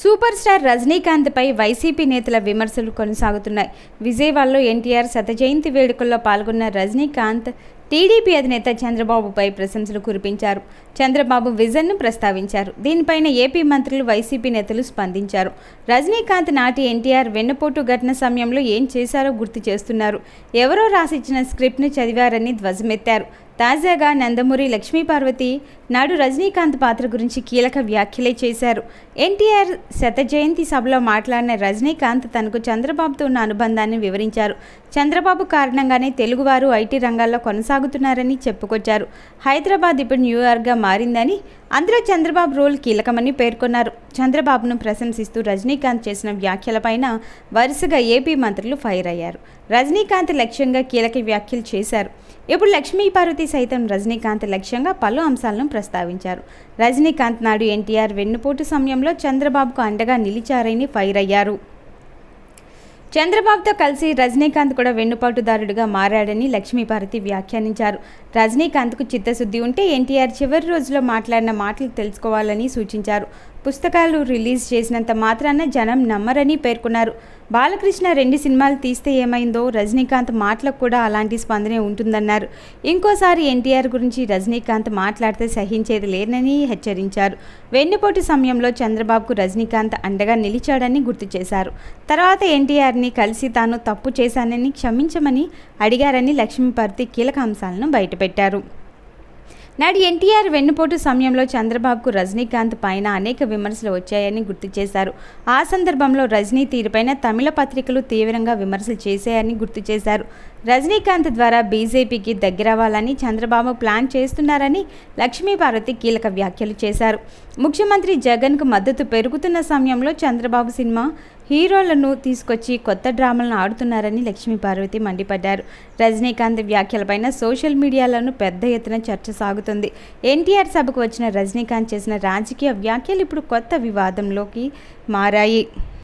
super star రజనీకాంత్పై YCP నేతల విమర్శలు కొనసాగుతున్నాయి విజయవాడలో ఎన్టీఆర్ జయంతి వేడుకల్లో పాల్గొన్న రజనీకాంత్ టీడీపీ అధినేత చంద్రబాబుపై ప్రశంసలు కురిపించారు చంద్రబాబు విజన్ను ప్రస్తావించారు దీనిపైన ఏపీ మంత్రులు వైసీపీ నేతలు స్పందించారు రజనీకాంత్ నాటి ఎన్టీఆర్ వెన్నుపోటు ఘటన సమయంలో ఏం చేశారో గుర్తు చేస్తున్నారు ఎవరో రాసిచ్చిన స్క్రిప్ట్ను చదివారని ధ్వజమెత్తారు తాజాగా నందమూరి లక్ష్మీపార్వతి నాడు రజనీకాంత్ పాత్ర గురించి కీలక వ్యాఖ్యలే చేశారు ఎన్టీఆర్ శత జయంతి సభలో మాట్లాడిన రజనీకాంత్ తనకు చంద్రబాబుతో ఉన్న అనుబంధాన్ని వివరించారు చంద్రబాబు కారణంగానే తెలుగువారు ఐటీ రంగాల్లో కొనసాగుతున్నారని చెప్పుకొచ్చారు హైదరాబాద్ ఇప్పుడు న్యూయార్క్గా మారిందని అందులో చంద్రబాబు రోల్ కీలకమని పేర్కొన్నారు చంద్రబాబును ప్రశంసిస్తూ రజనీకాంత్ చేసిన వ్యాఖ్యలపైన వరుసగా ఏపీ మంత్రులు ఫైర్ అయ్యారు రజనీకాంత్ లక్ష్యంగా కీలక వ్యాఖ్యలు చేశారు ఇప్పుడు లక్ష్మీపార్వతి సైతం రజనీకాంత్ లక్ష్యంగా పలు అంశాలను ప్రస్తావించారు రజనీకాంత్ నాడు ఎన్టీఆర్ వెన్నుపోటు సమయంలో చంద్రబాబుకు అండగా నిలిచారని ఫైర్ అయ్యారు చంద్రబాబుతో కలిసి రజనీకాంత్ కూడా వెన్నుపాటుదారుడుగా మారాడని లక్ష్మీభారతి వ్యాఖ్యానించారు రజనీకాంత్కు చిత్తశుద్ధి ఉంటే ఎన్టీఆర్ చివరి రోజులో మాట్లాడిన మాటలు తెలుసుకోవాలని సూచించారు పుస్తకాలు రిలీజ్ చేసినంత మాత్రాన జనం నమ్మరని పేర్కొన్నారు బాలకృష్ణ రెండు సినిమాలు తీస్తే ఏమైందో రజనీకాంత్ మాటలకు కూడా అలాంటి స్పందనే ఉంటుందన్నారు ఇంకోసారి ఎన్టీఆర్ గురించి రజనీకాంత్ మాట్లాడితే సహించేది లేనని హెచ్చరించారు వెన్నుపోటు సమయంలో చంద్రబాబుకు రజనీకాంత్ అండగా నిలిచాడని గుర్తు చేశారు తర్వాత ఎన్టీఆర్ని అతన్ని కలిసి తాను తప్పు చేశానని క్షమించమని అడిగారని లక్ష్మీపార్తి కీలక అంశాలను బయటపెట్టారు నాడు ఎన్టీఆర్ వెన్నుపోటు సమయంలో చంద్రబాబుకు రజనీకాంత్ పైన అనేక విమర్శలు వచ్చాయని గుర్తు చేశారు ఆ సందర్భంలో రజనీ తీరుపైన తమిళ పత్రికలు తీవ్రంగా విమర్శలు చేశాయని గుర్తు చేశారు రజనీకాంత్ ద్వారా బీజేపీకి దగ్గరవ్వాలని చంద్రబాబు ప్లాన్ చేస్తున్నారని లక్ష్మీపార్వతి కీలక వ్యాఖ్యలు చేశారు ముఖ్యమంత్రి జగన్కు మద్దతు పెరుగుతున్న సమయంలో చంద్రబాబు సినిమా హీరోలను తీసుకొచ్చి కొత్త డ్రామాలను ఆడుతున్నారని లక్ష్మీ పార్వతి మండిపడ్డారు రజనీకాంత్ వ్యాఖ్యలపైన సోషల్ మీడియాలను పెద్ద ఎత్తున చర్చ సాగుతుంది ఎన్టీఆర్ సభకు వచ్చిన రజనీకాంత్ చేసిన రాజకీయ వ్యాఖ్యలు ఇప్పుడు కొత్త వివాదంలోకి మారాయి